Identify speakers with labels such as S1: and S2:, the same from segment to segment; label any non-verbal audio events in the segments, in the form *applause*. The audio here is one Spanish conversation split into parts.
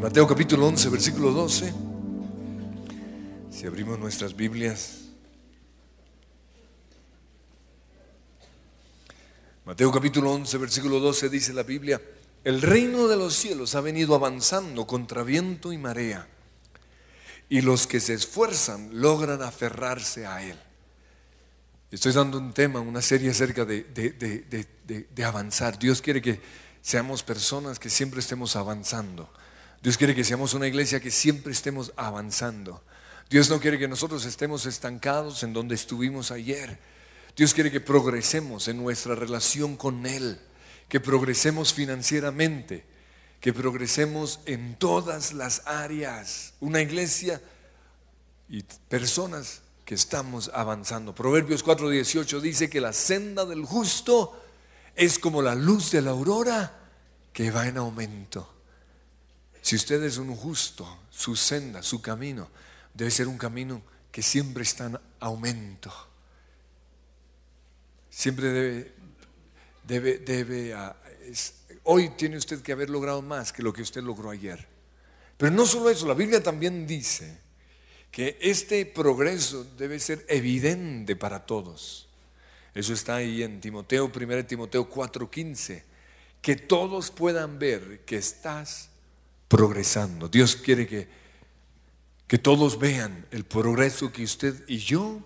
S1: Mateo capítulo 11, versículo 12, si abrimos nuestras Biblias. Mateo capítulo 11, versículo 12 dice la Biblia, el reino de los cielos ha venido avanzando contra viento y marea, y los que se esfuerzan logran aferrarse a él. Estoy dando un tema, una serie acerca de, de avanzar. Dios quiere que seamos personas que siempre estemos avanzando Dios quiere que seamos una iglesia que siempre estemos avanzando. Dios no quiere que nosotros estemos estancados en donde estuvimos ayer. Dios quiere que progresemos en nuestra relación con Él, que progresemos financieramente, que progresemos en todas las áreas. Una iglesia y personas que estamos avanzando. Proverbios 4:18 dice que la senda del justo es como la luz de la aurora que va en aumento. Si usted es un justo, su senda, su camino, debe ser un camino que siempre está en aumento. Siempre debe, debe, ah, hoy tiene usted que haber logrado más que lo que usted logró ayer. Pero no solo eso, la Biblia también dice que este progreso debe ser evidente para todos. Eso está ahí en Timoteo, 1 Timoteo 4:15, que todos puedan ver que estás progresando. Dios quiere que, que todos vean el progreso que usted y yo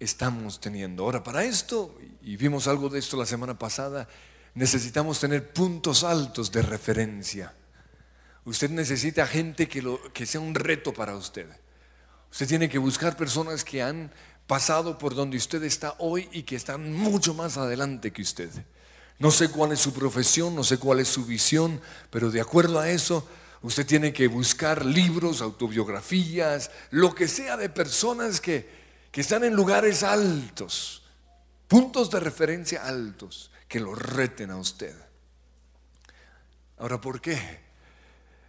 S1: estamos teniendo. Ahora, para esto, y vimos algo de esto la semana pasada, necesitamos tener puntos altos de referencia. Usted necesita gente que, lo, que sea un reto para usted. Usted tiene que buscar personas que han pasado por donde usted está hoy y que están mucho más adelante que usted. No sé cuál es su profesión, no sé cuál es su visión, pero de acuerdo a eso, Usted tiene que buscar libros, autobiografías, lo que sea de personas que, están en lugares altos, puntos de referencia altos, que lo reten a usted. Ahora, ¿por qué?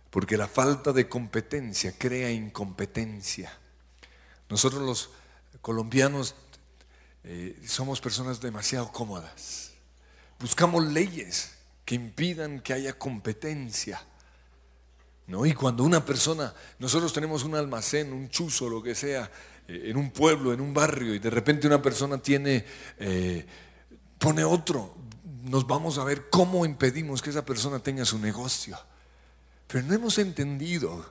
S1: Porque la falta de competencia crea incompetencia. Nosotros los colombianos eh, somos personas demasiado cómodas. Buscamos leyes que impidan que haya competencia. Y cuando una persona, nosotros tenemos un almacén, un chuzo, lo que sea, eh, en un pueblo, en un barrio, y de repente una persona tiene, eh, pone otro, nos vamos a ver cómo impedimos que esa persona tenga su negocio. Pero no hemos entendido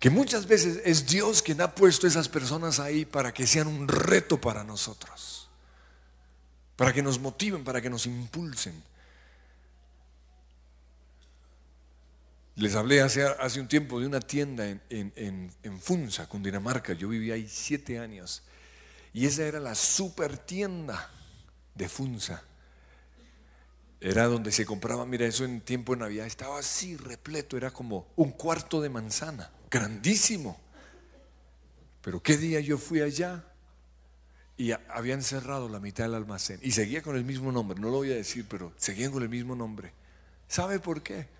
S1: que muchas veces es Dios quien ha puesto esas personas ahí para que sean un reto para nosotros, para que nos motiven, para que nos impulsen. Les hablé hace, hace un tiempo de una tienda en, en, en, en Funza, Cundinamarca. Yo viví ahí siete años. Y esa era la super tienda de Funza. Era donde se compraba, mira, eso en tiempo de Navidad estaba así repleto, era como un cuarto de manzana, grandísimo. Pero qué día yo fui allá y habían cerrado la mitad del almacén y seguía con el mismo nombre, no lo voy a decir, pero seguían con el mismo nombre. ¿Sabe por qué?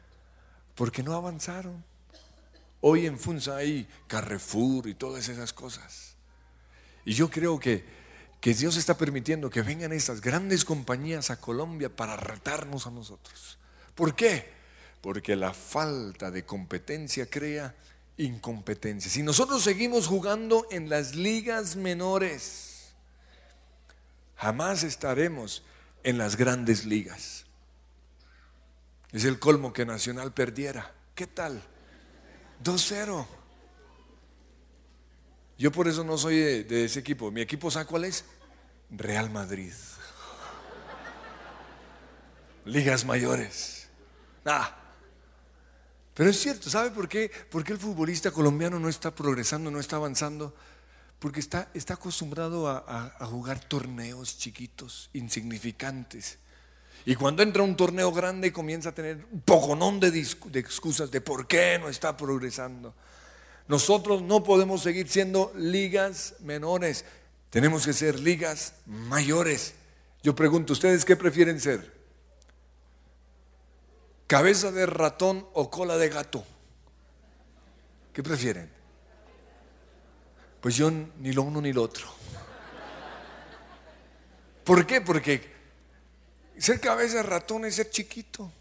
S1: porque no avanzaron. Hoy en Funza hay Carrefour y todas esas cosas. Y yo creo que, Dios está permitiendo que vengan estas grandes compañías a Colombia para retarnos a nosotros. ¿Por qué? Porque la falta de competencia crea incompetencia. Si nosotros seguimos jugando en las ligas menores, jamás estaremos en las grandes ligas. Es el colmo que Nacional perdiera. ¿Qué tal? 2-0. Yo por eso no soy de, ese equipo. Mi equipo, ¿sabe cuál es? Real Madrid. Ligas mayores. Nada. Pero es cierto, ¿sabe por qué? Porque el futbolista colombiano no está progresando, no está avanzando. Porque está, está acostumbrado a jugar torneos chiquitos, insignificantes. Y cuando entra un torneo grande comienza a tener un pogonón de, de excusas de por qué no está progresando. Nosotros no podemos seguir siendo ligas menores, tenemos que ser ligas mayores. Yo pregunto, ¿ustedes qué prefieren ser? ¿Cabeza de ratón o cola de gato? ¿Qué prefieren? Pues yo ni lo uno ni lo otro. ¿Por qué? Porque ser cabeza de ratón es ser chiquito.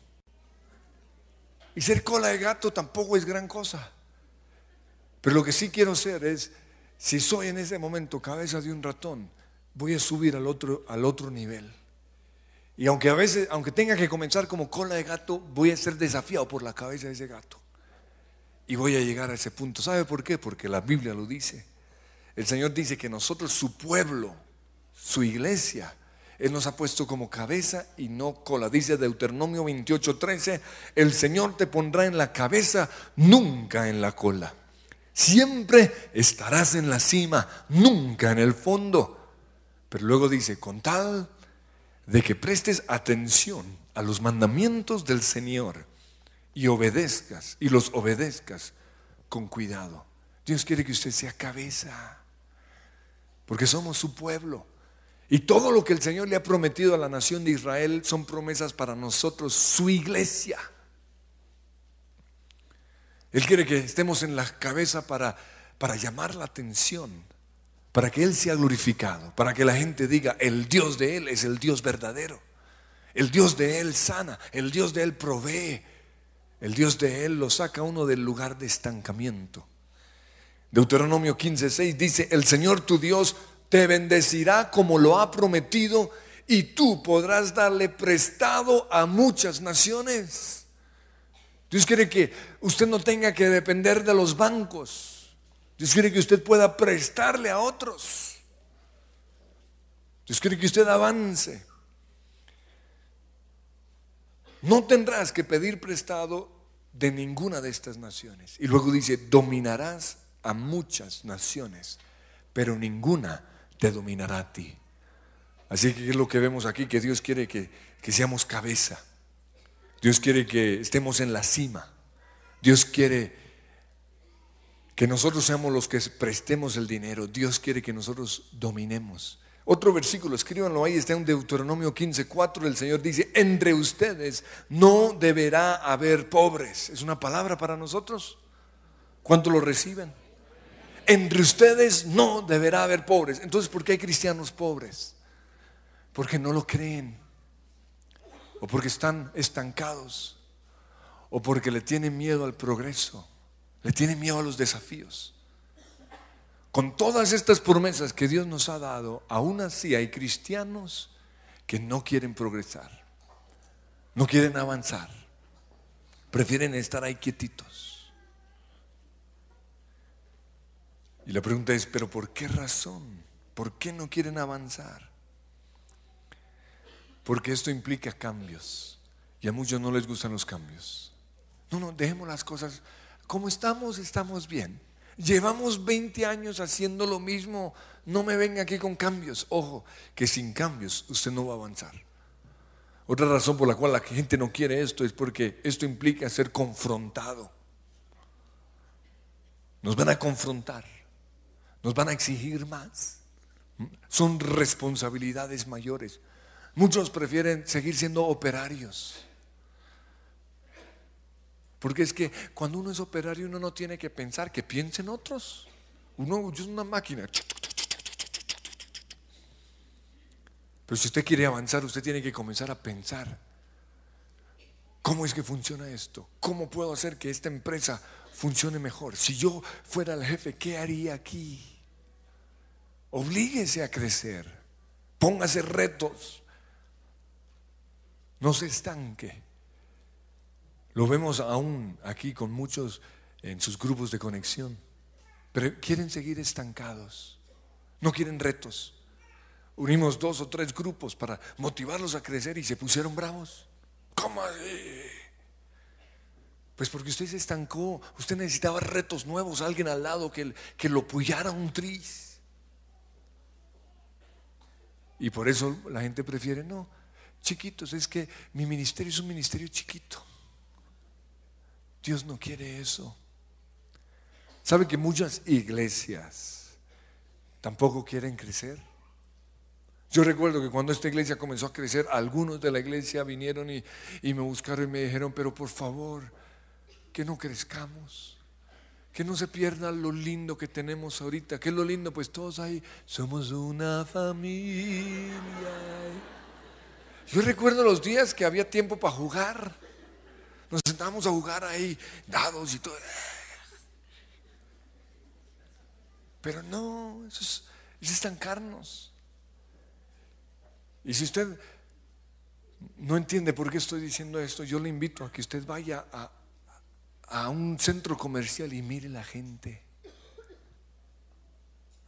S1: Y ser cola de gato tampoco es gran cosa. Pero lo que sí quiero ser es, si soy en ese momento cabeza de un ratón, voy a subir al otro, al otro nivel. Y aunque a veces, aunque tenga que comenzar como cola de gato, voy a ser desafiado por la cabeza de ese gato. Y voy a llegar a ese punto. ¿Sabe por qué? Porque la Biblia lo dice. El Señor dice que nosotros, su pueblo, su iglesia, él nos ha puesto como cabeza y no cola. Dice Deuteronomio 28:13, el Señor te pondrá en la cabeza, nunca en la cola. Siempre estarás en la cima, nunca en el fondo. Pero luego dice, con tal de que prestes atención a los mandamientos del Señor y obedezcas, y los obedezcas con cuidado. Dios quiere que usted sea cabeza, porque somos su pueblo. Y todo lo que el Señor le ha prometido a la nación de Israel son promesas para nosotros, su iglesia. Él quiere que estemos en la cabeza para, para llamar la atención, para que Él sea glorificado, para que la gente diga, el Dios de Él es el Dios verdadero, el Dios de Él sana, el Dios de Él provee, el Dios de Él lo saca uno del lugar de estancamiento. Deuteronomio 15:6 dice, el Señor tu Dios te bendecirá como lo ha prometido y tú podrás darle prestado a muchas naciones. Dios quiere que usted no tenga que depender de los bancos. Dios quiere que usted pueda prestarle a otros. Dios quiere que usted avance. No tendrás que pedir prestado de ninguna de estas naciones. Y luego dice, dominarás a muchas naciones, pero ninguna dominará a ti. Así que es lo que vemos aquí, que Dios quiere que, que seamos cabeza. Dios quiere que estemos en la cima. Dios quiere que nosotros seamos los que prestemos el dinero. Dios quiere que nosotros dominemos. Otro versículo, escríbanlo ahí, está en Deuteronomio 15, el Señor dice, entre ustedes no deberá haber pobres. Es una palabra para nosotros. ¿Cuánto lo reciben? entre ustedes no deberá haber pobres. Entonces, ¿por qué hay cristianos pobres? Porque no lo creen, o porque están estancados, o porque le tienen miedo al progreso, le tienen miedo a los desafíos. Con todas estas promesas que Dios nos ha dado, aún así hay cristianos que no quieren progresar, no quieren avanzar, prefieren estar ahí quietitos. Y la pregunta es, ¿pero por qué razón? ¿Por qué no quieren avanzar? Porque esto implica cambios. Y a muchos no les gustan los cambios. No, no, dejemos las cosas. Como estamos, estamos bien. Llevamos 20 años haciendo lo mismo. No me venga aquí con cambios. Ojo, que sin cambios usted no va a avanzar. Otra razón por la cual la gente no quiere esto es porque esto implica ser confrontado. Nos van a confrontar nos van a exigir más. Son responsabilidades mayores. Muchos prefieren seguir siendo operarios. Porque es que cuando uno es operario uno no tiene que pensar que piensen otros. Uno es una máquina. Pero si usted quiere avanzar, usted tiene que comenzar a pensar. ¿Cómo es que funciona esto? ¿Cómo puedo hacer que esta empresa funcione mejor? Si yo fuera el jefe, ¿qué haría aquí? Oblíguese a crecer. Póngase retos. No se estanque. Lo vemos aún aquí con muchos en sus grupos de conexión. Pero quieren seguir estancados. No quieren retos. Unimos dos o tres grupos para motivarlos a crecer y se pusieron bravos. ¿Cómo así? Pues porque usted se estancó. Usted necesitaba retos nuevos, alguien al lado que, que lo apoyara un tris. Y por eso la gente prefiere, no, chiquitos, es que mi ministerio es un ministerio chiquito. Dios no quiere eso. ¿Sabe que muchas iglesias tampoco quieren crecer? Yo recuerdo que cuando esta iglesia comenzó a crecer, algunos de la iglesia vinieron y, me buscaron y me dijeron, pero por favor, que no crezcamos que no se pierda lo lindo que tenemos ahorita. Que es lo lindo? Pues todos ahí somos una familia. Yo recuerdo los días que había tiempo para jugar. Nos sentábamos a jugar ahí, dados y todo. Pero no, eso es, es estancarnos. Y si usted no entiende por qué estoy diciendo esto, yo le invito a que usted vaya a, a un centro comercial y mire la gente.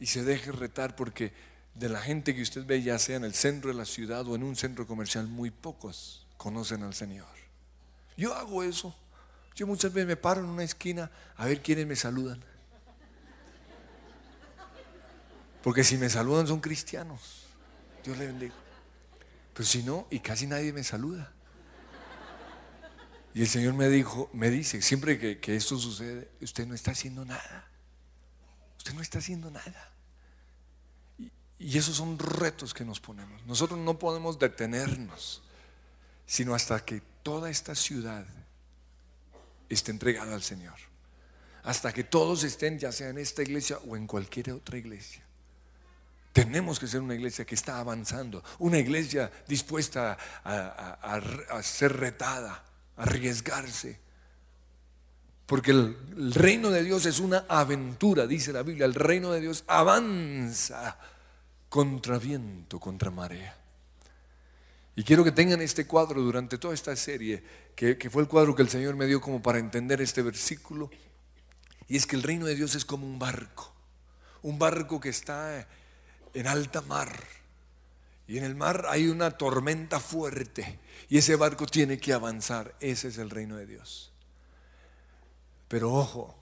S1: Y se deje retar porque de la gente que usted ve, ya sea en el centro de la ciudad o en un centro comercial, muy pocos conocen al Señor. Yo hago eso. Yo muchas veces me paro en una esquina a ver quiénes me saludan. Porque si me saludan son cristianos. Dios le bendiga. Pero si no, y casi nadie me saluda. Y el Señor me dijo, me dice, siempre que, esto sucede, usted no está haciendo nada. Usted no está haciendo nada. Y, esos son retos que nos ponemos. Nosotros no podemos detenernos, sino hasta que toda esta ciudad esté entregada al Señor. Hasta que todos estén, ya sea en esta iglesia o en cualquier otra iglesia. Tenemos que ser una iglesia que está avanzando, una iglesia dispuesta a ser retada, arriesgarse. Porque el, reino de Dios es una aventura, dice la Biblia. El reino de Dios avanza contra viento, contra marea. Y quiero que tengan este cuadro durante toda esta serie, que, que fue el cuadro que el Señor me dio como para entender este versículo. Y es que el reino de Dios es como un barco, un barco que está en alta mar y en el mar hay una tormenta fuerte y ese barco tiene que avanzar. Ese es el reino de Dios. Pero ojo,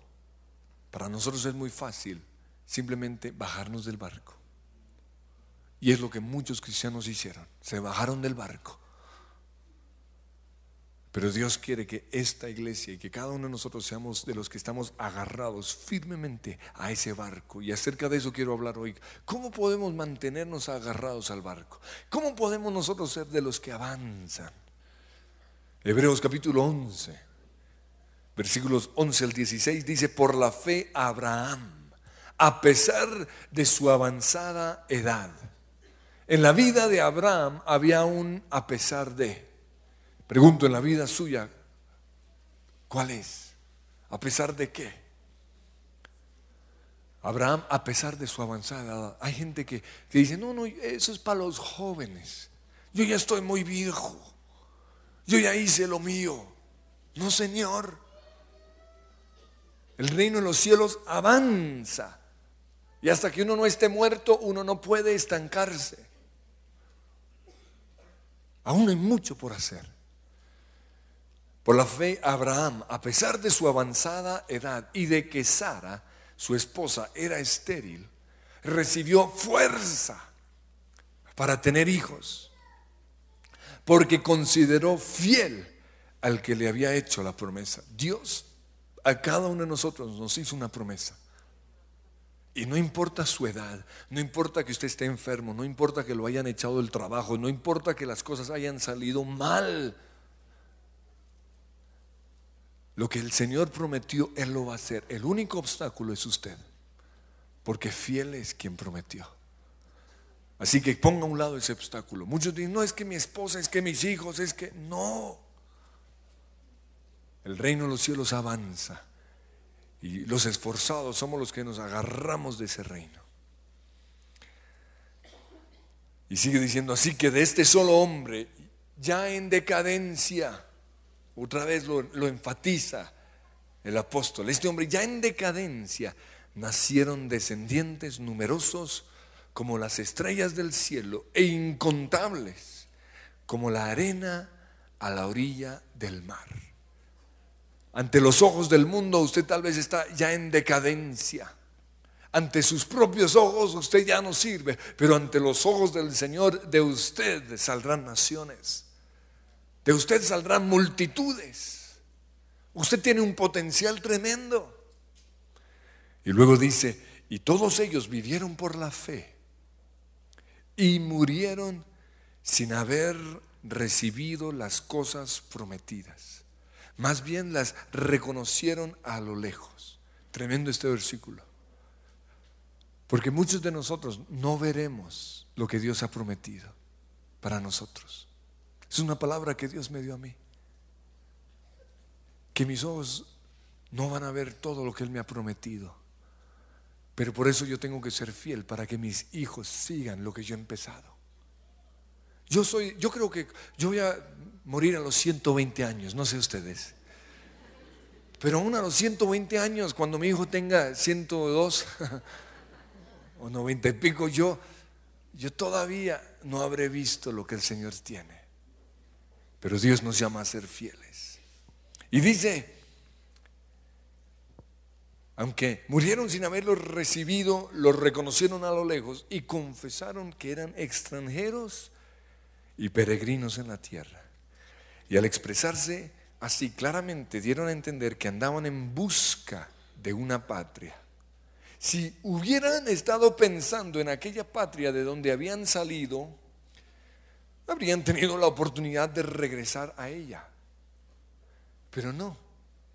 S1: para nosotros es muy fácil simplemente bajarnos del barco. Y es lo que muchos cristianos hicieron. Se bajaron del barco pero Dios quiere que esta iglesia y que cada uno de nosotros seamos de los que estamos agarrados firmemente a ese barco. Y acerca de eso quiero hablar hoy. ¿Cómo podemos mantenernos agarrados al barco? ¿Cómo podemos nosotros ser de los que avanzan? Hebreos capítulo 11, versículos 11 al 16 dice, por la fe Abraham, a pesar de su avanzada edad. En la vida de Abraham había un a pesar de. Pregunto en la vida suya, ¿cuál es? ¿A pesar de qué? Abraham, a pesar de su avanzada hay gente que, dice, no, no, eso es para los jóvenes. Yo ya estoy muy viejo. Yo ya hice lo mío. No, Señor. El reino de los cielos avanza. Y hasta que uno no esté muerto, uno no puede estancarse. Aún hay mucho por hacer. Por la fe, Abraham, a pesar de su avanzada edad y de que Sara, su esposa, era estéril, recibió fuerza para tener hijos, porque consideró fiel al que le había hecho la promesa. Dios a cada uno de nosotros nos hizo una promesa. Y no importa su edad, no importa que usted esté enfermo, no importa que lo hayan echado del trabajo, no importa que las cosas hayan salido mal. Lo que el Señor prometió, Él lo va a hacer. El único obstáculo es usted, porque fiel es quien prometió. Así que ponga a un lado ese obstáculo. Muchos dicen, no es que mi esposa, es que mis hijos, es que no. El reino de los cielos avanza y los esforzados somos los que nos agarramos de ese reino. Y sigue diciendo, así que de este solo hombre, ya en decadencia, otra vez lo, enfatiza el apóstol. Este hombre ya en decadencia nacieron descendientes numerosos como las estrellas del cielo e incontables como la arena a la orilla del mar. Ante los ojos del mundo usted tal vez está ya en decadencia. Ante sus propios ojos usted ya no sirve, pero ante los ojos del Señor de usted saldrán naciones. De usted saldrán multitudes. Usted tiene un potencial tremendo. Y luego dice, y todos ellos vivieron por la fe y murieron sin haber recibido las cosas prometidas. Más bien las reconocieron a lo lejos. Tremendo este versículo. Porque muchos de nosotros no veremos lo que Dios ha prometido para nosotros. Es una palabra que Dios me dio a mí. Que mis ojos no van a ver todo lo que Él me ha prometido. Pero por eso yo tengo que ser fiel para que mis hijos sigan lo que yo he empezado. Yo soy, yo creo que yo voy a morir a los 120 años, no sé ustedes. Pero aún a los 120 años, cuando mi hijo tenga 102 *laughs* o 90 y pico, yo, yo todavía no habré visto lo que el Señor tiene. Pero Dios nos llama a ser fieles. Y dice, aunque murieron sin haberlo recibido, lo reconocieron a lo lejos y confesaron que eran extranjeros y peregrinos en la tierra. Y al expresarse así claramente dieron a entender que andaban en busca de una patria. Si hubieran estado pensando en aquella patria de donde habían salido, habrían tenido la oportunidad de regresar a ella. Pero no,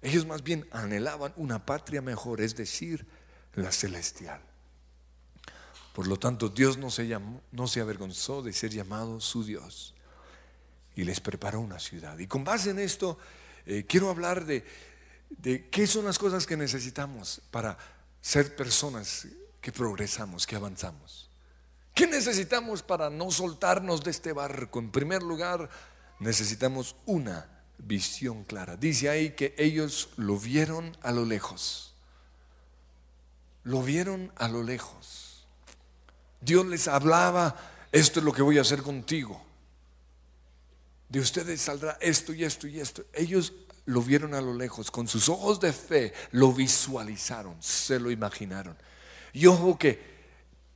S1: ellos más bien anhelaban una patria mejor, es decir, la celestial. Por lo tanto, Dios no se, no se avergonzó de ser llamado su Dios y les preparó una ciudad. Y con base en esto, eh, quiero hablar de, de qué son las cosas que necesitamos para ser personas que progresamos, que avanzamos. ¿Qué necesitamos para no soltarnos de este barco? En primer lugar, necesitamos una visión clara. Dice ahí que ellos lo vieron a lo lejos. Lo vieron a lo lejos. Dios les hablaba, esto es lo que voy a hacer contigo. De ustedes saldrá esto y esto y esto. Ellos lo vieron a lo lejos, con sus ojos de fe, lo visualizaron, se lo imaginaron. Y ojo que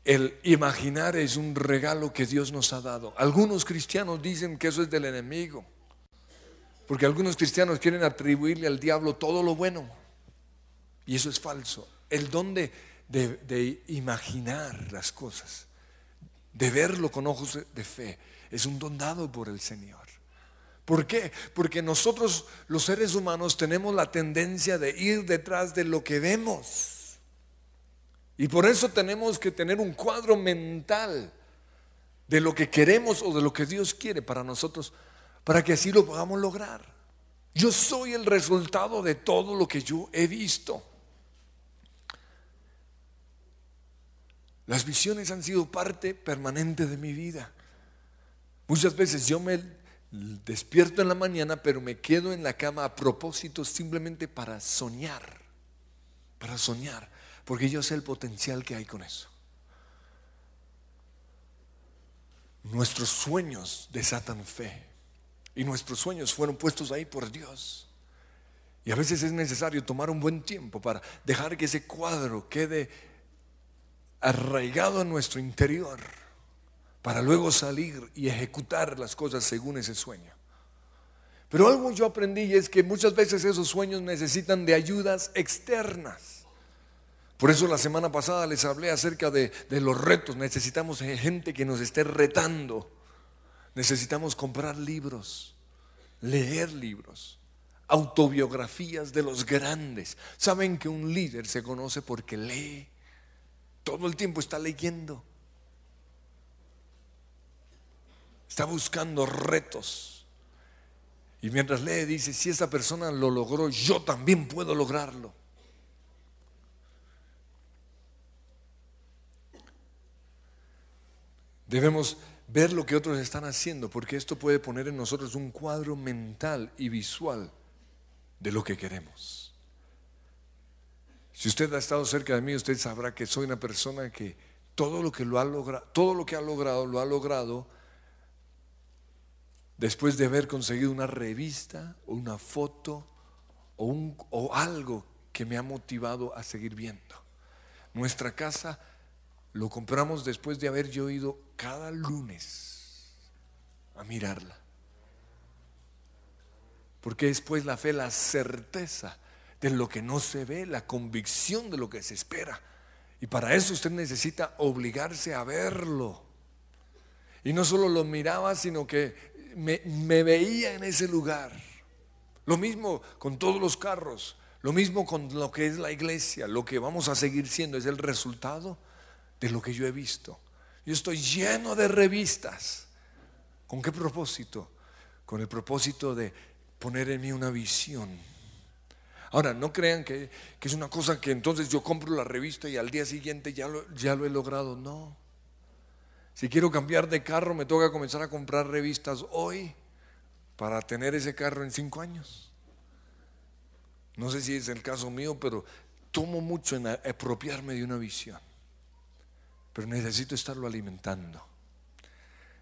S1: el imaginar es un regalo que Dios nos ha dado. Algunos cristianos dicen que eso es del enemigo, porque algunos cristianos quieren atribuirle al diablo todo lo bueno, y eso es falso. El don de, imaginar las cosas, de verlo con ojos de fe, es un don dado por el Señor. ¿Por qué? Porque nosotros los seres humanos tenemos la tendencia de ir detrás de lo que vemos. Y por eso tenemos que tener un cuadro mental de lo que queremos o de lo que Dios quiere para nosotros, para que así lo podamos lograr. Yo soy el resultado de todo lo que yo he visto. Las visiones han sido parte permanente de mi vida. Muchas veces yo me despierto en la mañana, pero me quedo en la cama a propósito simplemente para soñar, para soñar. Porque yo sé el potencial que hay con eso. Nuestros sueños desatan fe. Y nuestros sueños fueron puestos ahí por Dios. Y a veces es necesario tomar un buen tiempo para dejar que ese cuadro quede arraigado en nuestro interior para luego salir y ejecutar las cosas según ese sueño. Pero algo yo aprendí es que muchas veces esos sueños necesitan de ayudas externas. Por eso la semana pasada les hablé acerca de, los retos. Necesitamos gente que nos esté retando. Necesitamos comprar libros, leer libros, autobiografías de los grandes. Saben que un líder se conoce porque lee. Todo el tiempo está leyendo. Está buscando retos. Y mientras lee dice, si esa persona lo logró, yo también puedo lograrlo. Debemos ver lo que otros están haciendo, porque esto puede poner en nosotros un cuadro mental y visual de lo que queremos. Si usted ha estado cerca de mí, usted sabrá que soy una persona que todo lo que lo ha logrado, todo lo que ha logrado, lo ha logrado después de haber conseguido una revista o una foto o, o algo que me ha motivado a seguir viendo. Nuestra casa lo compramos después de haber yo ido cada lunes a mirarla. Porque después la fe, la certeza de lo que no se ve, la convicción de lo que se espera. Y para eso usted necesita obligarse a verlo. Y no solo lo miraba, sino que me, veía en ese lugar. Lo mismo con todos los carros, lo mismo con lo que es la iglesia, lo que vamos a seguir siendo es el resultado de lo que yo he visto. Yo estoy lleno de revistas. ¿Con qué propósito? Con el propósito de poner en mí una visión. Ahora, no crean que, es una cosa que entonces yo compro la revista y al día siguiente ya lo, ya lo he logrado. No. Si quiero cambiar de carro, me toca comenzar a comprar revistas hoy para tener ese carro en cinco años. No sé si es el caso mío, pero tomo mucho en apropiarme de una visión pero necesito estarlo alimentando.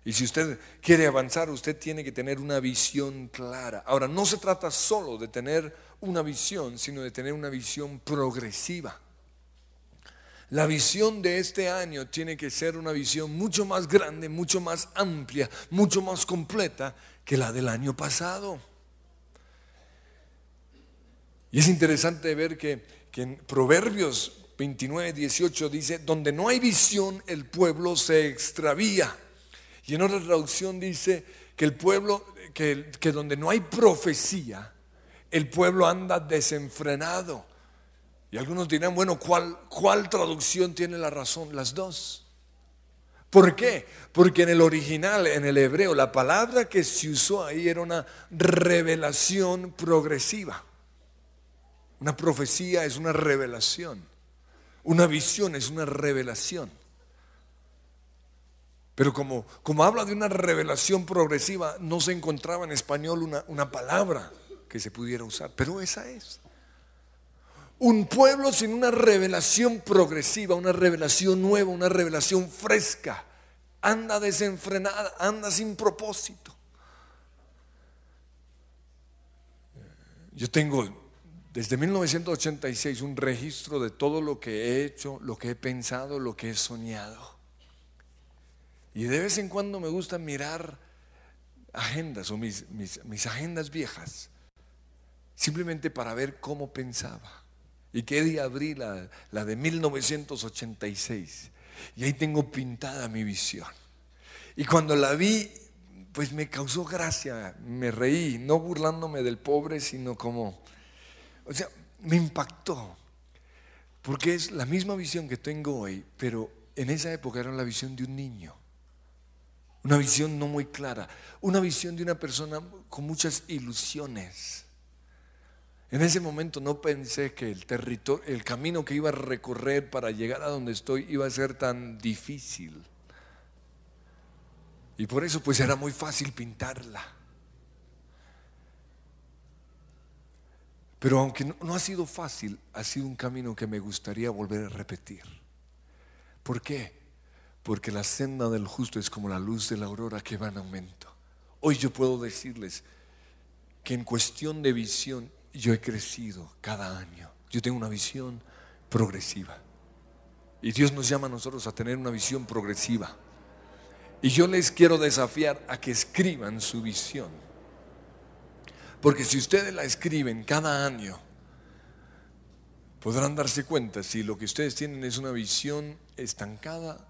S1: Y si usted quiere avanzar, usted tiene que tener una visión clara. Ahora, no se trata solo de tener una visión, sino de tener una visión progresiva. La visión de este año tiene que ser una visión mucho más grande, mucho más amplia, mucho más completa que la del año pasado. Y es interesante ver que, en Proverbios 29, 18 dice, donde no hay visión el pueblo se extravía. Y en otra traducción dice que el pueblo, que, que donde no hay profecía, el pueblo anda desenfrenado. Y algunos dirán, bueno, ¿cuál, ¿cuál traducción tiene la razón? Las dos. ¿Por qué? Porque en el original, en el hebreo, la palabra que se usó ahí era una revelación progresiva. Una profecía es una revelación. Una visión es una revelación. Pero como, como habla de una revelación progresiva, no se encontraba en español una, una palabra que se pudiera usar, pero esa es. Un pueblo sin una revelación progresiva, una revelación nueva, una revelación fresca, anda desenfrenada, anda sin propósito. Yo tengo desde 1986 un registro de todo lo que he hecho, lo que he pensado, lo que he soñado. Y de vez en cuando me gusta mirar agendas o mis, mis, agendas viejas, simplemente para ver cómo pensaba. Y qué día abrí la, la de 1986. Y ahí tengo pintada mi visión. Y cuando la vi, pues me causó gracia, me reí, no burlándome del pobre, sino como o sea, me impactó, porque es la misma visión que tengo hoy, pero en esa época era la visión de un niño. Una visión no muy clara, una visión de una persona con muchas ilusiones. En ese momento no pensé que el el camino que iba a recorrer para llegar a donde estoy iba a ser tan difícil. Y por eso pues era muy fácil pintarla. Pero aunque no, ha sido fácil, ha sido un camino que me gustaría volver a repetir. ¿Por qué? Porque la senda del justo es como la luz de la aurora que va en aumento. Hoy yo puedo decirles que en cuestión de visión yo he crecido cada año. Yo tengo una visión progresiva. Y Dios nos llama a nosotros a tener una visión progresiva. Y yo les quiero desafiar a que escriban su visión porque si ustedes la escriben cada año, podrán darse cuenta si lo que ustedes tienen es una visión estancada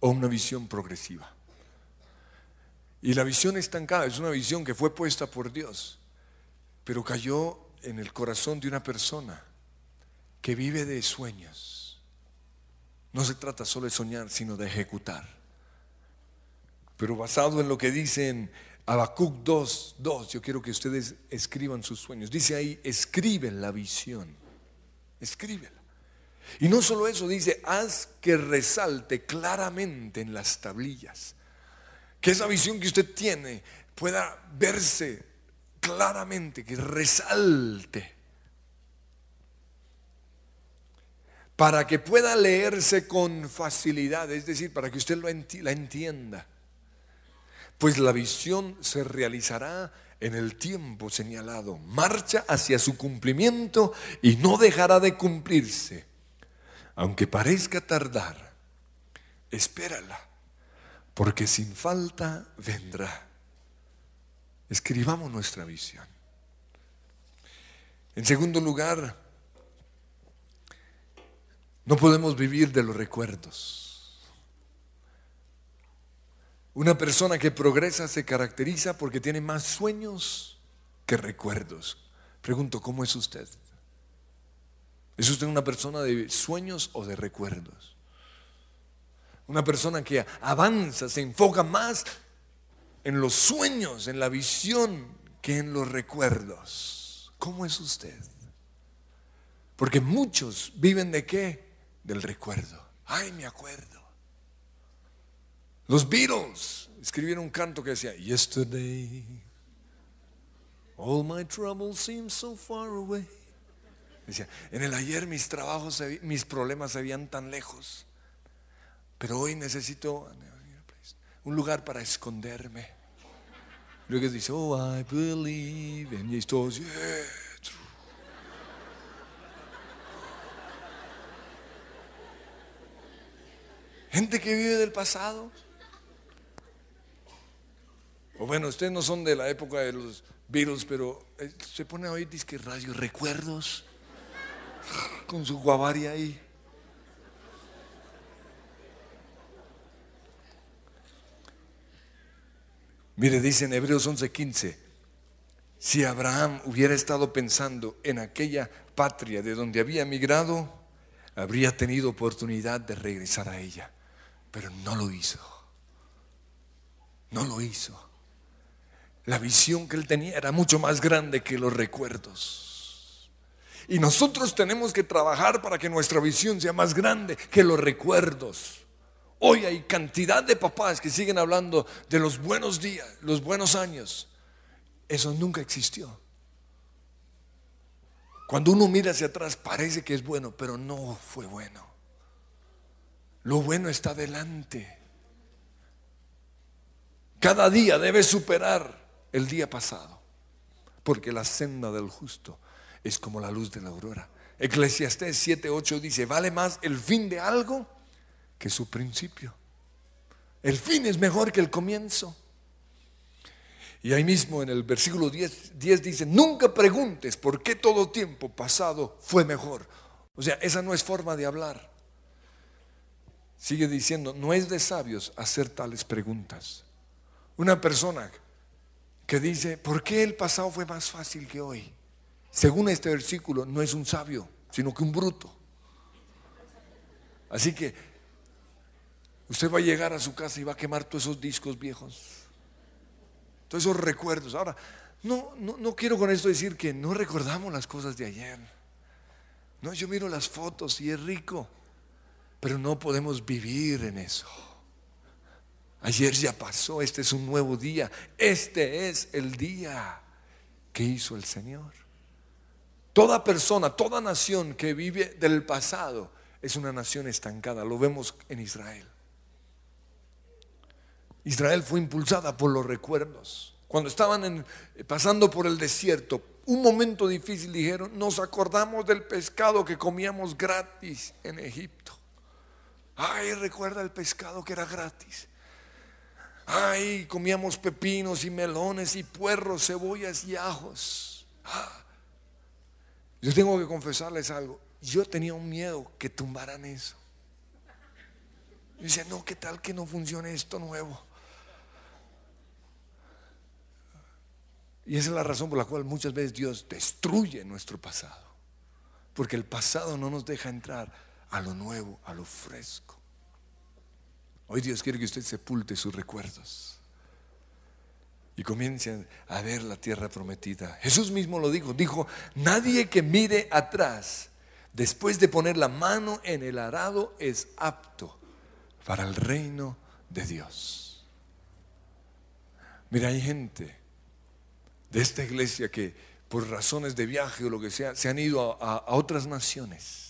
S1: o una visión progresiva. Y la visión estancada es una visión que fue puesta por Dios, pero cayó en el corazón de una persona que vive de sueños. No se trata solo de soñar, sino de ejecutar. Pero basado en lo que dicen Habacuc 2, 2, yo quiero que ustedes escriban sus sueños. Dice ahí, escriben la visión, escríbela. Y no solo eso, dice, haz que resalte claramente en las tablillas. Que esa visión que usted tiene pueda verse claramente, que resalte. Para que pueda leerse con facilidad, es decir, para que usted lo la entienda pues la visión se realizará en el tiempo señalado. Marcha hacia su cumplimiento y no dejará de cumplirse. Aunque parezca tardar, espérala, porque sin falta vendrá. Escribamos nuestra visión. En segundo lugar, no podemos vivir de los recuerdos. Una persona que progresa se caracteriza porque tiene más sueños que recuerdos. Pregunto, ¿cómo es usted? ¿Es usted una persona de sueños o de recuerdos? Una persona que avanza, se enfoca más en los sueños, en la visión, que en los recuerdos. ¿Cómo es usted? Porque muchos viven de qué? Del recuerdo. Ay, me acuerdo. Los Beatles escribieron un canto que decía, Yesterday, all my troubles seem so far away. Decía, en el ayer mis trabajos, mis problemas se habían tan lejos, pero hoy necesito un lugar para esconderme. Luego dice, oh, I believe, in y eh, Gente que vive del pasado, o bueno, ustedes no son de la época de los virus pero eh, se pone hoy disque radio recuerdos con su guavaria ahí. Mire, dice en Hebreos 11:15, si Abraham hubiera estado pensando en aquella patria de donde había emigrado, habría tenido oportunidad de regresar a ella, pero no lo hizo. No lo hizo. La visión que él tenía era mucho más grande que los recuerdos. Y nosotros tenemos que trabajar para que nuestra visión sea más grande que los recuerdos. Hoy hay cantidad de papás que siguen hablando de los buenos días, los buenos años. Eso nunca existió. Cuando uno mira hacia atrás parece que es bueno, pero no fue bueno. Lo bueno está delante. Cada día debe superar el día pasado, porque la senda del justo es como la luz de la aurora. Eclesiastés 7:8 dice, vale más el fin de algo que su principio. El fin es mejor que el comienzo. Y ahí mismo en el versículo 10, 10 dice, nunca preguntes por qué todo tiempo pasado fue mejor. O sea, esa no es forma de hablar. Sigue diciendo, no es de sabios hacer tales preguntas. Una persona que dice, ¿por qué el pasado fue más fácil que hoy? Según este versículo, no es un sabio, sino que un bruto. Así que usted va a llegar a su casa y va a quemar todos esos discos viejos, todos esos recuerdos. Ahora, no, no, no quiero con esto decir que no recordamos las cosas de ayer. No, yo miro las fotos y es rico, pero no podemos vivir en eso. Ayer ya pasó, este es un nuevo día, este es el día que hizo el Señor. Toda persona, toda nación que vive del pasado es una nación estancada, lo vemos en Israel. Israel fue impulsada por los recuerdos. Cuando estaban pasando por el desierto, un momento difícil dijeron, nos acordamos del pescado que comíamos gratis en Egipto. Ay, recuerda el pescado que era gratis. Ay, comíamos pepinos y melones y puerros, cebollas y ajos. Ah. Yo tengo que confesarles algo. Yo tenía un miedo que tumbaran eso. Yo decía, no, ¿qué tal que no funcione esto nuevo? Y esa es la razón por la cual muchas veces Dios destruye nuestro pasado. Porque el pasado no nos deja entrar a lo nuevo, a lo fresco. Hoy Dios quiere que usted sepulte sus recuerdos y comience a ver la tierra prometida. Jesús mismo lo dijo, dijo, nadie que mire atrás después de poner la mano en el arado es apto para el reino de Dios. Mira, hay gente de esta iglesia que por razones de viaje o lo que sea, se han ido a otras naciones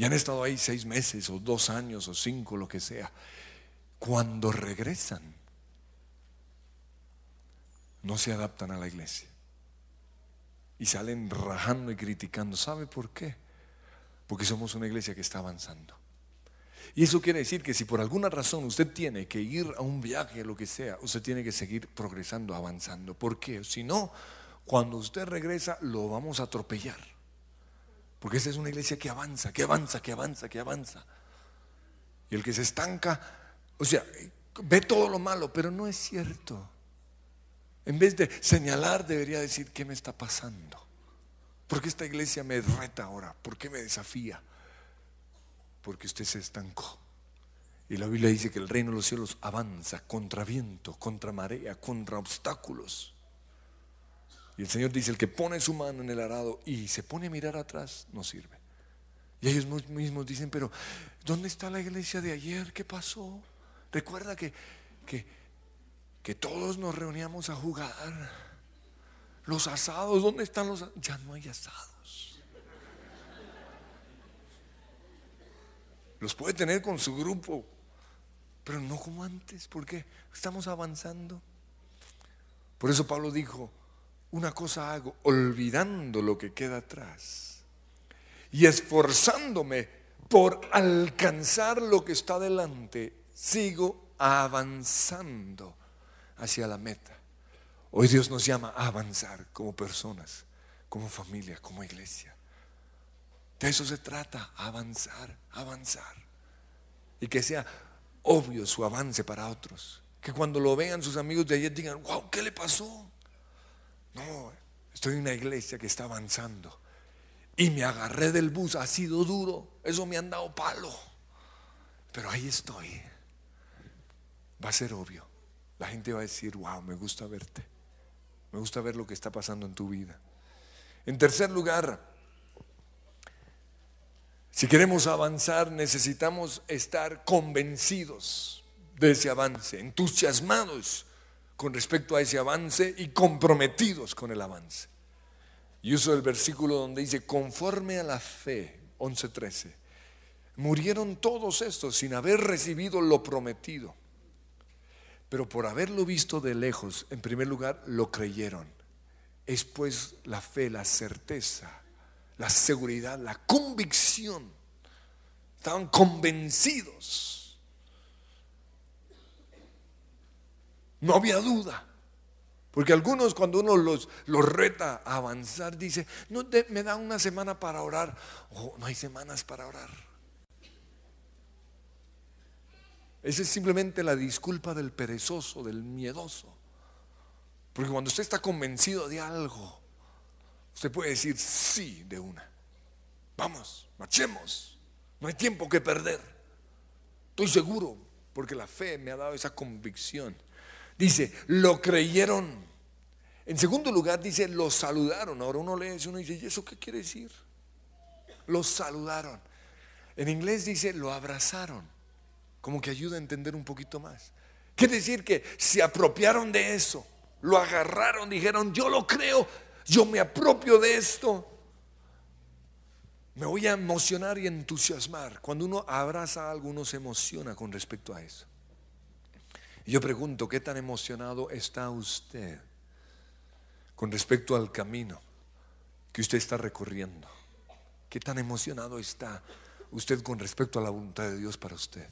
S1: y han estado ahí seis meses o dos años o cinco, lo que sea. Cuando regresan, no se adaptan a la iglesia. Y salen rajando y criticando. ¿Sabe por qué? Porque somos una iglesia que está avanzando. Y eso quiere decir que si por alguna razón usted tiene que ir a un viaje, lo que sea, usted tiene que seguir progresando, avanzando. ¿Por qué? Si no, cuando usted regresa lo vamos a atropellar. Porque esa es una iglesia que avanza, que avanza, que avanza, que avanza. Y el que se estanca, o sea, ve todo lo malo, pero no es cierto. En vez de señalar, debería decir, ¿qué me está pasando? porque esta iglesia me reta ahora? porque me desafía? Porque usted se estancó. Y la Biblia dice que el reino de los cielos avanza contra viento, contra marea, contra obstáculos. Y el Señor dice, el que pone su mano en el arado y se pone a mirar atrás, no sirve. Y ellos mismos dicen, pero ¿dónde está la iglesia de ayer? ¿Qué pasó? Recuerda que, que, todos nos reuníamos a jugar. Los asados, ¿dónde están los asados? Ya no hay asados. Los puede tener con su grupo, pero no como antes, porque estamos avanzando. Por eso Pablo dijo, una cosa hago, olvidando lo que queda atrás y esforzándome por alcanzar lo que está delante, sigo avanzando hacia la meta. Hoy Dios nos llama a avanzar como personas, como familia, como iglesia. De eso se trata, avanzar, avanzar. Y que sea obvio su avance para otros. Que cuando lo vean sus amigos de ayer digan, wow, ¿qué le pasó? No, estoy en una iglesia que está avanzando. Y me agarré del bus, ha sido duro, eso me han dado palo. Pero ahí estoy. Va a ser obvio. La gente va a decir, wow, me gusta verte. Me gusta ver lo que está pasando en tu vida. En tercer lugar, si queremos avanzar, necesitamos estar convencidos de ese avance, entusiasmados con respecto a ese avance y comprometidos con el avance. Y uso el versículo donde dice, conforme a la fe, 11.13, murieron todos estos sin haber recibido lo prometido, pero por haberlo visto de lejos, en primer lugar, lo creyeron. Es pues la fe, la certeza, la seguridad, la convicción. Estaban convencidos No había duda. Porque algunos cuando uno los, los reta a avanzar, dice, no me da una semana para orar. Oh, no hay semanas para orar. Esa es simplemente la disculpa del perezoso, del miedoso. Porque cuando usted está convencido de algo, usted puede decir sí de una. Vamos, marchemos. No hay tiempo que perder. Estoy seguro, porque la fe me ha dado esa convicción. Dice, lo creyeron. En segundo lugar dice, lo saludaron. Ahora uno lee eso uno dice, ¿y eso qué quiere decir? Lo saludaron. En inglés dice, lo abrazaron. Como que ayuda a entender un poquito más. Quiere decir que se apropiaron de eso. Lo agarraron, dijeron, yo lo creo, yo me apropio de esto. Me voy a emocionar y entusiasmar. Cuando uno abraza algo, uno se emociona con respecto a eso. Y yo pregunto, ¿qué tan emocionado está usted con respecto al camino que usted está recorriendo? ¿Qué tan emocionado está usted con respecto a la voluntad de Dios para usted?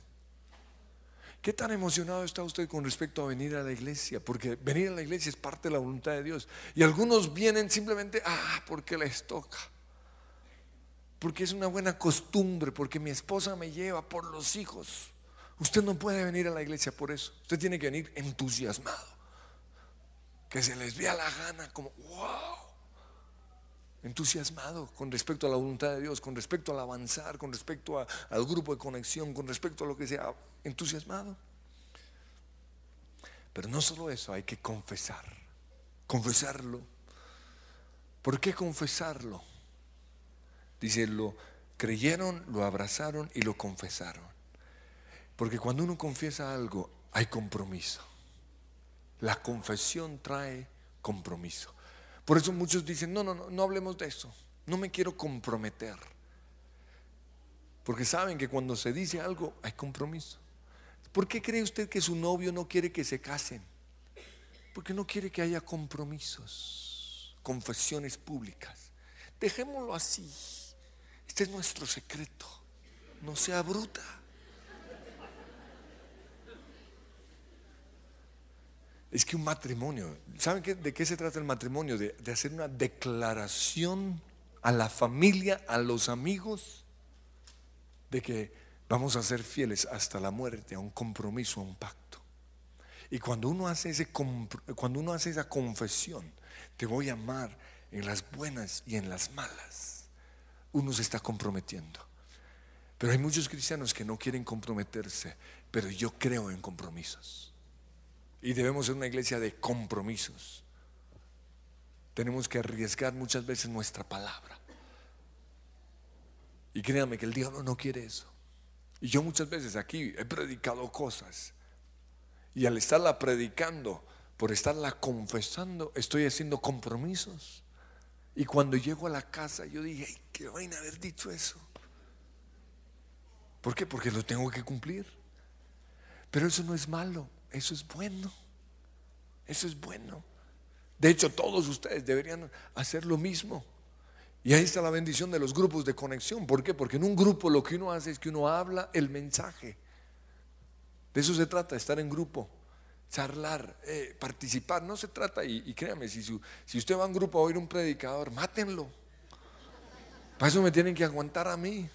S1: ¿Qué tan emocionado está usted con respecto a venir a la iglesia? Porque venir a la iglesia es parte de la voluntad de Dios. Y algunos vienen simplemente, ah, porque les toca. Porque es una buena costumbre, porque mi esposa me lleva por los hijos. Usted no puede venir a la iglesia por eso. Usted tiene que venir entusiasmado. Que se les vea la gana como, wow. Entusiasmado con respecto a la voluntad de Dios, con respecto al avanzar, con respecto al grupo de conexión, con respecto a lo que sea. Entusiasmado. Pero no solo eso, hay que confesar. Confesarlo. ¿Por qué confesarlo? Dice, lo creyeron, lo abrazaron y lo confesaron. Porque cuando uno confiesa algo, hay compromiso. La confesión trae compromiso. Por eso muchos dicen, no, no, no, no hablemos de eso. No me quiero comprometer. Porque saben que cuando se dice algo hay compromiso. ¿Por qué cree usted que su novio no quiere que se casen? Porque no quiere que haya compromisos, confesiones públicas. Dejémoslo así. Este es nuestro secreto. No sea bruta. Es que un matrimonio, ¿saben de qué se trata el matrimonio? De, hacer una declaración a la familia, a los amigos, de que vamos a ser fieles hasta la muerte, a un compromiso, a un pacto. Y cuando uno hace, ese, cuando uno hace esa confesión, te voy a amar en las buenas y en las malas, uno se está comprometiendo. Pero hay muchos cristianos que no quieren comprometerse, pero yo creo en compromisos. Y debemos ser una iglesia de compromisos. Tenemos que arriesgar muchas veces nuestra palabra. Y créanme que el diablo no quiere eso. Y yo muchas veces aquí he predicado cosas. Y al estarla predicando, por estarla confesando, estoy haciendo compromisos. Y cuando llego a la casa, yo dije, Ay, ¿qué vaina haber dicho eso? ¿Por qué? Porque lo tengo que cumplir. Pero eso no es malo. Eso es bueno. Eso es bueno. De hecho, todos ustedes deberían hacer lo mismo. Y ahí está la bendición de los grupos de conexión. ¿Por qué? Porque en un grupo lo que uno hace es que uno habla el mensaje. De eso se trata, estar en grupo, charlar, eh, participar. No se trata, y, y créame, si, si usted va a un grupo a oír un predicador, mátenlo. Para eso me tienen que aguantar a mí.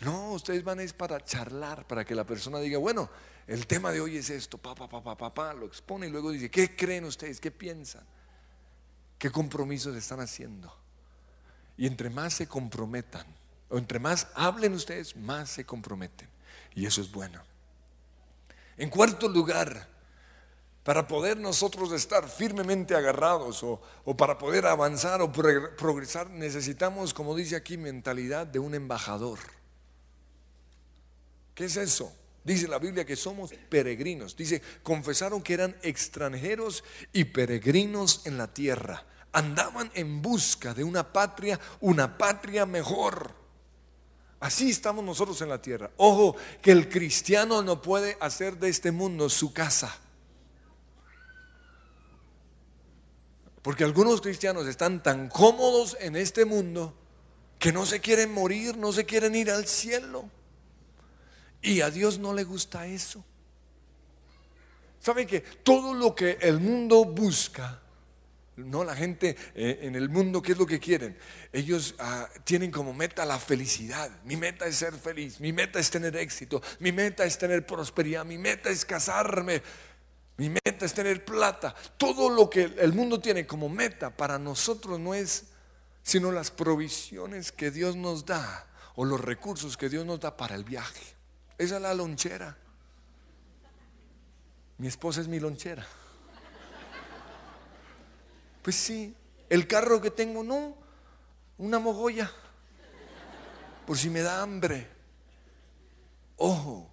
S1: No, ustedes van es para charlar, para que la persona diga, bueno, el tema de hoy es esto, papá, papá, papá, lo expone y luego dice, ¿qué creen ustedes? ¿Qué piensan? ¿Qué compromisos están haciendo? Y entre más se comprometan, o entre más hablen ustedes, más se comprometen. Y eso es bueno. En cuarto lugar, para poder nosotros estar firmemente agarrados o para poder avanzar o progresar, necesitamos, como dice aquí, mentalidad de un embajador. ¿Qué es eso? Dice la Biblia que somos peregrinos. Dice, confesaron que eran extranjeros y peregrinos en la tierra. Andaban en busca de una patria, una patria mejor. Así estamos nosotros en la tierra. Ojo, que el cristiano no puede hacer de este mundo su casa. Porque algunos cristianos están tan cómodos en este mundo que no se quieren morir, no se quieren ir al cielo. Y a Dios no le gusta eso. ¿Saben que todo lo que el mundo busca, no la gente eh, en el mundo, ¿qué es lo que quieren? Ellos ah, tienen como meta la felicidad. Mi meta es ser feliz, mi meta es tener éxito, mi meta es tener prosperidad, mi meta es casarme, mi meta es tener plata. Todo lo que el mundo tiene como meta para nosotros no es sino las provisiones que Dios nos da o los recursos que Dios nos da para el viaje. Esa es la lonchera. Mi esposa es mi lonchera. Pues sí, el carro que tengo, no, una mogolla, por si me da hambre. Ojo,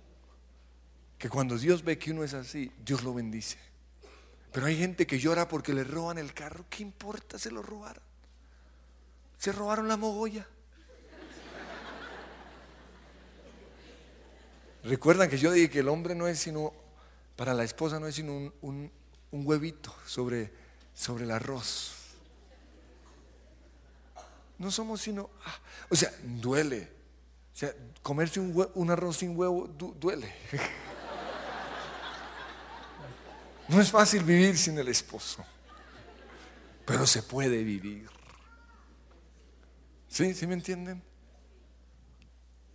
S1: que cuando Dios ve que uno es así, Dios lo bendice. Pero hay gente que llora porque le roban el carro, ¿qué importa se lo robaron? Se robaron la mogolla. Recuerdan que yo dije que el hombre no es sino, para la esposa no es sino un, huevito sobre, sobre el arroz. No somos sino, ah, o sea, duele. O sea, comerse un, arroz sin huevo duele. *laughs* No es fácil vivir sin el esposo, pero se puede vivir. ¿Sí? ¿Sí me entienden?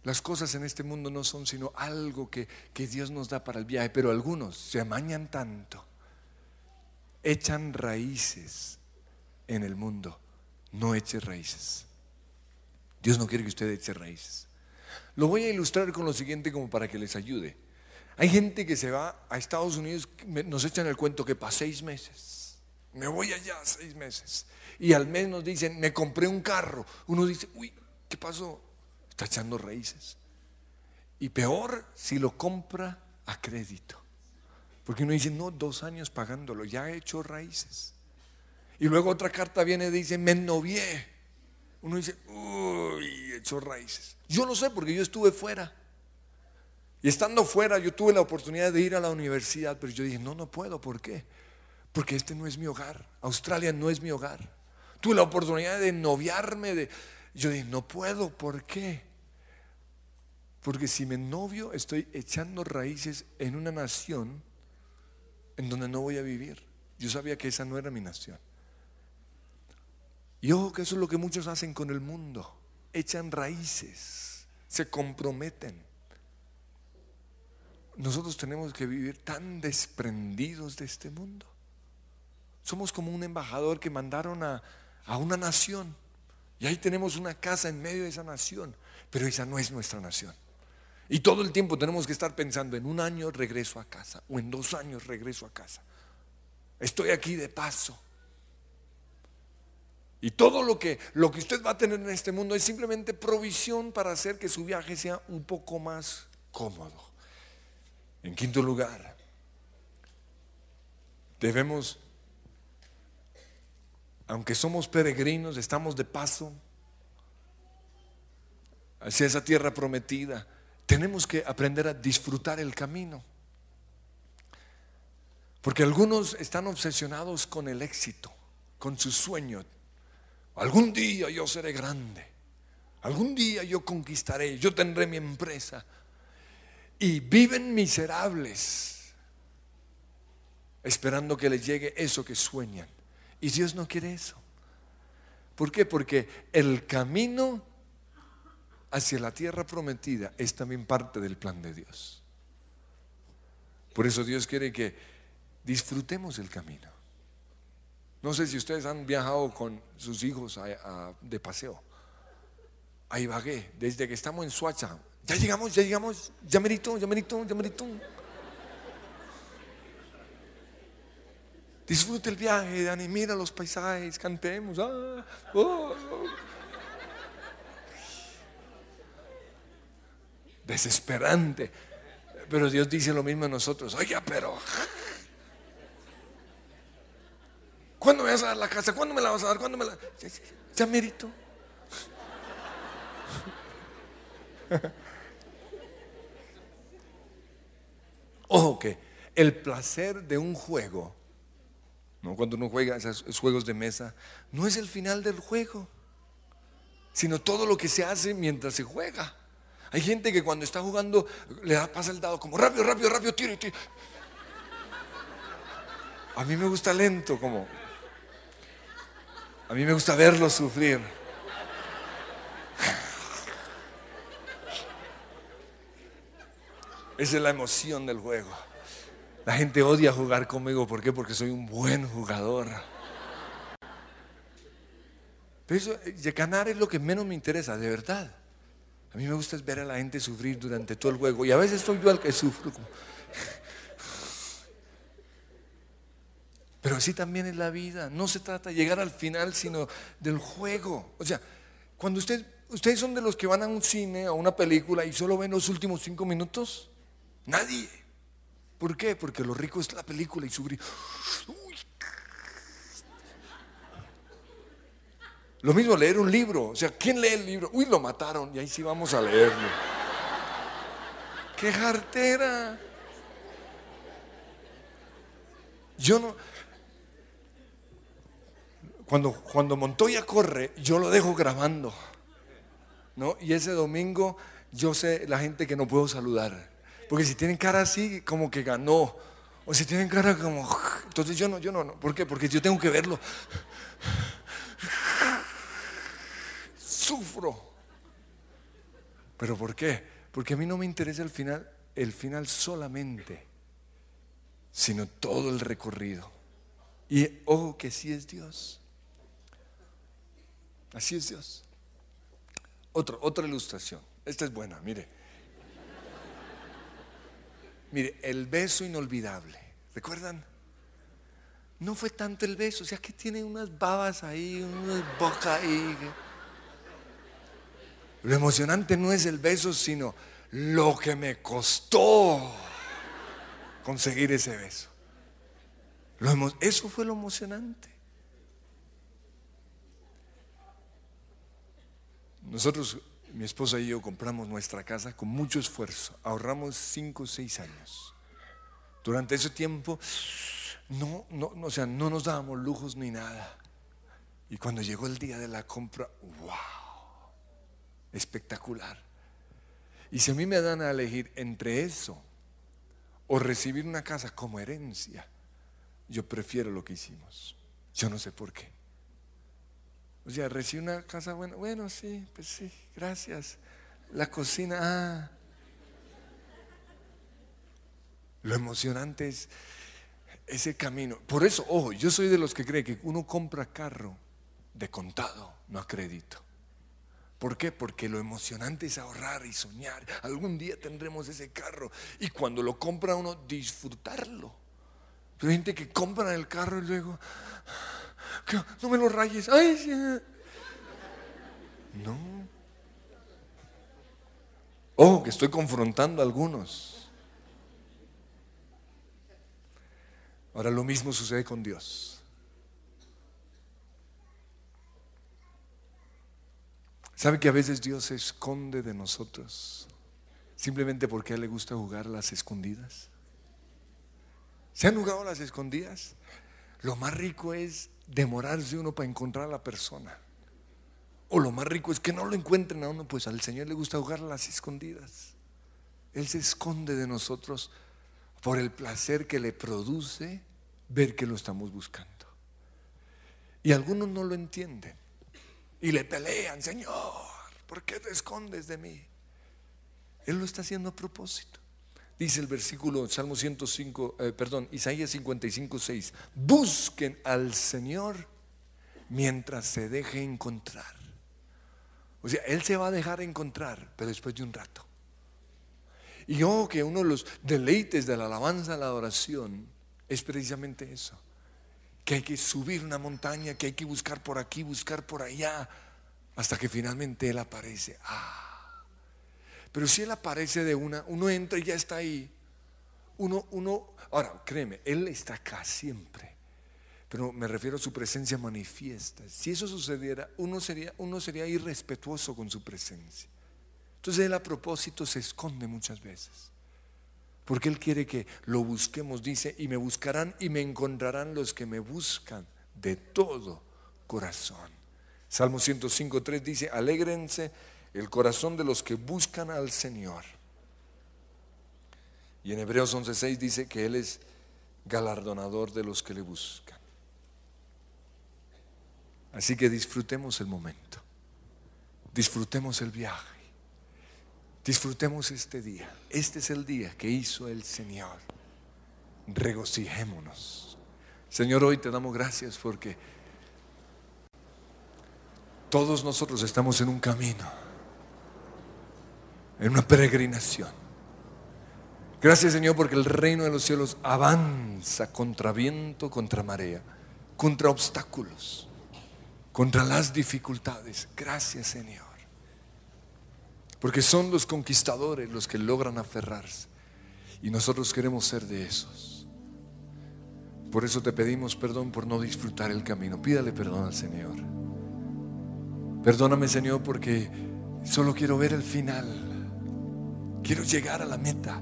S1: Las cosas en este mundo no son sino algo que, Dios nos da para el viaje, pero algunos se amañan tanto, echan raíces en el mundo. No eche raíces. Dios no quiere que usted eche raíces. Lo voy a ilustrar con lo siguiente como para que les ayude. Hay gente que se va a Estados Unidos, nos echan el cuento que para seis meses, me voy allá seis meses, y al mes nos dicen, me compré un carro. Uno dice, uy, ¿qué pasó? echando raíces. Y peor si lo compra a crédito. Porque uno dice, no, dos años pagándolo, ya he hecho raíces. Y luego otra carta viene y dice, me novié. Uno dice, uy, he hecho raíces. Yo lo sé porque yo estuve fuera. Y estando fuera, yo tuve la oportunidad de ir a la universidad, pero yo dije, no, no puedo, ¿por qué? Porque este no es mi hogar, Australia no es mi hogar. Tuve la oportunidad de noviarme, de... yo dije, no puedo, ¿por qué? Porque si me novio estoy echando raíces en una nación en donde no voy a vivir. Yo sabía que esa no era mi nación. Y ojo que eso es lo que muchos hacen con el mundo. Echan raíces, se comprometen. Nosotros tenemos que vivir tan desprendidos de este mundo. Somos como un embajador que mandaron a, a una nación. Y ahí tenemos una casa en medio de esa nación, pero esa no es nuestra nación. Y todo el tiempo tenemos que estar pensando, en un año regreso a casa o en dos años regreso a casa. Estoy aquí de paso. Y todo lo que, lo que usted va a tener en este mundo es simplemente provisión para hacer que su viaje sea un poco más cómodo. En quinto lugar, debemos, aunque somos peregrinos, estamos de paso hacia esa tierra prometida tenemos que aprender a disfrutar el camino. Porque algunos están obsesionados con el éxito, con su sueño. Algún día yo seré grande. Algún día yo conquistaré, yo tendré mi empresa. Y viven miserables esperando que les llegue eso que sueñan. Y Dios no quiere eso. ¿Por qué? Porque el camino hacia la tierra prometida es también parte del plan de Dios. Por eso Dios quiere que disfrutemos el camino. No sé si ustedes han viajado con sus hijos de paseo Ahí vagué desde que estamos en Suacha. Ya llegamos, ya llegamos, ya merito, ya merito, ya merito. disfrute el viaje, Dani, mira los paisajes, cantemos. Ah, oh. desesperante. Pero Dios dice lo mismo a nosotros. Oiga, pero... ¿Cuándo me vas a dar la casa? ¿Cuándo me la vas a dar? ¿Cuándo me la.? Ya, ya, *laughs* ya Ojo que el placer de un juego, ¿no? cuando uno juega esos juegos de mesa, no es el final del juego, sino todo lo que se hace mientras se juega. Hay gente que cuando está jugando le da pasa el dado como rápido, rápido, rápido, tiro tiro. A mí me gusta lento, como. A mí me gusta verlo sufrir. Esa es la emoción del juego. La gente odia jugar conmigo. ¿Por qué? Porque soy un buen jugador. Pero eso, eh, ganar es lo que menos me interesa, de verdad. A mí me gusta ver a la gente sufrir durante todo el juego y a veces soy yo el que sufro. Pero así también es la vida. No se trata de llegar al final, sino del juego. O sea, cuando ustedes son de los que van a un cine, a una película y solo ven los últimos cinco minutos, nadie. ¿Por qué? Porque lo rico es la película y sufrir. Lo mismo leer un libro. O sea, ¿quién lee el libro? Uy, lo mataron y ahí sí vamos a leerlo. ¡Qué jartera! Yo no. Cuando, cuando Montoya corre, yo lo dejo grabando. ¿no? Y ese domingo yo sé la gente que no puedo saludar. Porque si tienen cara así, como que ganó. O si tienen cara como. Entonces yo no, yo no, no. ¿Por qué? Porque yo tengo que verlo sufro. ¿Pero por qué? Porque a mí no me interesa el final, el final solamente, sino todo el recorrido. Y ojo oh, que sí es Dios. Así es Dios. otra ilustración. Esta es buena, mire. Mire, el beso inolvidable. ¿Recuerdan? No fue tanto el beso, o sea que tiene unas babas ahí, Una boca ahí. Lo emocionante no es el beso, sino lo que me costó conseguir ese beso. eso fue lo emocionante. Nosotros, mi esposa y yo, compramos nuestra casa con mucho esfuerzo. Ahorramos cinco o seis años. Durante ese tiempo, no, no, no, o sea, no nos dábamos lujos ni nada. Y cuando llegó el día de la compra, wow espectacular. Y si a mí me dan a elegir entre eso o recibir una casa como herencia, yo prefiero lo que hicimos. Yo no sé por qué. O sea, recibir una casa bueno Bueno, sí, pues sí, gracias. La cocina, ah. Lo emocionante es ese camino. Por eso, ojo, yo soy de los que cree que uno compra carro de contado, no a crédito. ¿Por qué? Porque lo emocionante es ahorrar y soñar. Algún día tendremos ese carro y cuando lo compra uno, disfrutarlo. Pero hay gente que compra el carro y luego, no me lo rayes. Ay, No. Ojo que estoy confrontando a algunos. Ahora lo mismo sucede con Dios. ¿Sabe que a veces Dios se esconde de nosotros simplemente porque a Él le gusta jugar las escondidas? ¿Se han jugado las escondidas? Lo más rico es demorarse uno para encontrar a la persona. O lo más rico es que no lo encuentren a uno, pues al Señor le gusta jugar las escondidas. Él se esconde de nosotros por el placer que le produce ver que lo estamos buscando. Y algunos no lo entienden. Y le pelean, Señor, ¿por qué te escondes de mí? Él lo está haciendo a propósito. Dice el versículo Salmo 105, eh, perdón, Isaías 55, 6. Busquen al Señor mientras se deje encontrar. O sea, Él se va a dejar encontrar, pero después de un rato. Y yo que uno de los deleites de la alabanza, la adoración, es precisamente eso que hay que subir una montaña, que hay que buscar por aquí, buscar por allá, hasta que finalmente Él aparece. Ah. Pero si Él aparece de una, uno entra y ya está ahí. Uno, uno, ahora créeme, Él está acá siempre. Pero me refiero a su presencia manifiesta. Si eso sucediera, uno sería, uno sería irrespetuoso con su presencia. Entonces Él a propósito se esconde muchas veces. Porque Él quiere que lo busquemos, dice, y me buscarán y me encontrarán los que me buscan de todo corazón. Salmo 105.3 dice, alégrense el corazón de los que buscan al Señor. Y en Hebreos 11.6 dice que Él es galardonador de los que le buscan. Así que disfrutemos el momento, disfrutemos el viaje Disfrutemos este día. Este es el día que hizo el Señor. Regocijémonos. Señor, hoy te damos gracias porque todos nosotros estamos en un camino, en una peregrinación. Gracias Señor porque el reino de los cielos avanza contra viento, contra marea, contra obstáculos, contra las dificultades. Gracias Señor. Porque son los conquistadores los que logran aferrarse. Y nosotros queremos ser de esos. Por eso te pedimos perdón por no disfrutar el camino. Pídale perdón al Señor. Perdóname Señor porque solo quiero ver el final. Quiero llegar a la meta.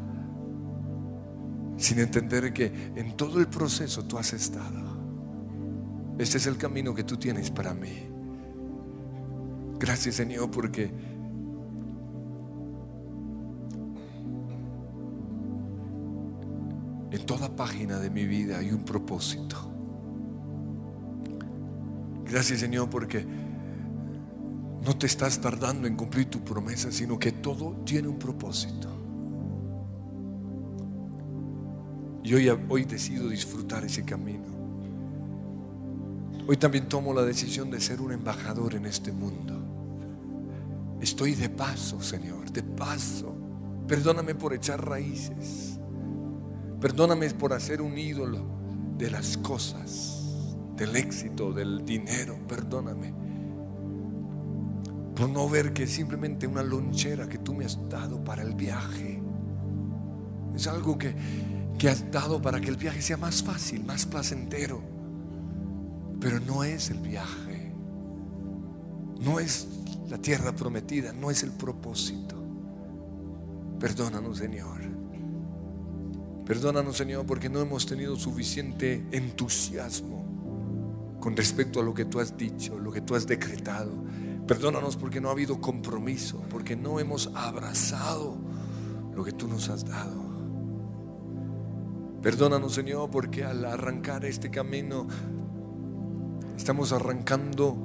S1: Sin entender que en todo el proceso tú has estado. Este es el camino que tú tienes para mí. Gracias Señor porque En toda página de mi vida hay un propósito. Gracias Señor porque no te estás tardando en cumplir tu promesa, sino que todo tiene un propósito. Y hoy, decido disfrutar ese camino. Hoy también tomo la decisión de ser un embajador en este mundo. Estoy de paso, Señor, de paso. Perdóname por echar raíces. Perdóname por hacer un ídolo de las cosas, del éxito, del dinero. Perdóname por no ver que es simplemente una lonchera que tú me has dado para el viaje. Es algo que, que has dado para que el viaje sea más fácil, más placentero. Pero no es el viaje. No es la tierra prometida, no es el propósito. Perdónanos, Señor. Perdónanos, Señor, porque no hemos tenido suficiente entusiasmo con respecto a lo que tú has dicho, lo que tú has decretado. Perdónanos porque no ha habido compromiso, porque no hemos abrazado lo que tú nos has dado. Perdónanos, Señor, porque al arrancar este camino estamos arrancando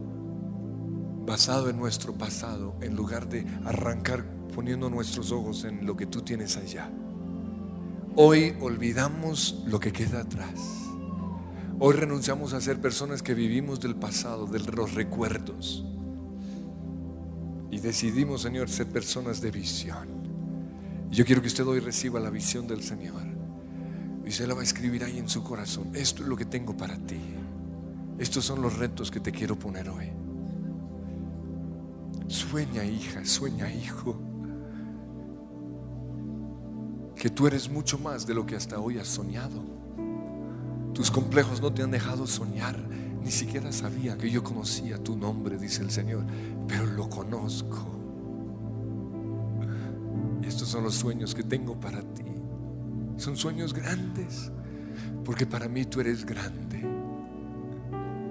S1: basado en nuestro pasado, en lugar de arrancar poniendo nuestros ojos en lo que tú tienes allá. Hoy olvidamos lo que queda atrás. Hoy renunciamos a ser personas que vivimos del pasado, de los recuerdos. Y decidimos, Señor, ser personas de visión. Yo quiero que usted hoy reciba la visión del Señor. Y se la va a escribir ahí en su corazón. Esto es lo que tengo para ti. Estos son los retos que te quiero poner hoy. Sueña hija, sueña hijo que tú eres mucho más de lo que hasta hoy has soñado. Tus complejos no te han dejado soñar. Ni siquiera sabía que yo conocía tu nombre, dice el Señor, pero lo conozco. Estos son los sueños que tengo para ti. Son sueños grandes, porque para mí tú eres grande.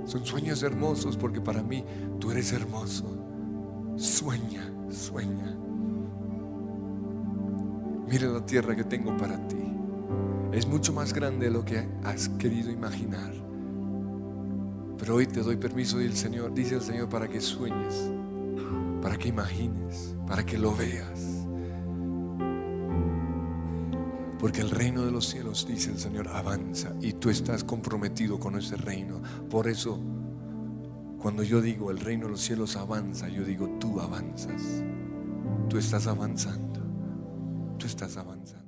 S1: Son sueños hermosos, porque para mí tú eres hermoso. Sueña, sueña mira la tierra que tengo para ti. Es mucho más grande de lo que has querido imaginar. Pero hoy te doy permiso, el Señor, dice el Señor, para que sueñes, para que imagines, para que lo veas. Porque el reino de los cielos, dice el Señor, avanza y tú estás comprometido con ese reino. Por eso, cuando yo digo el reino de los cielos avanza, yo digo tú avanzas, tú estás avanzando estás avanzando.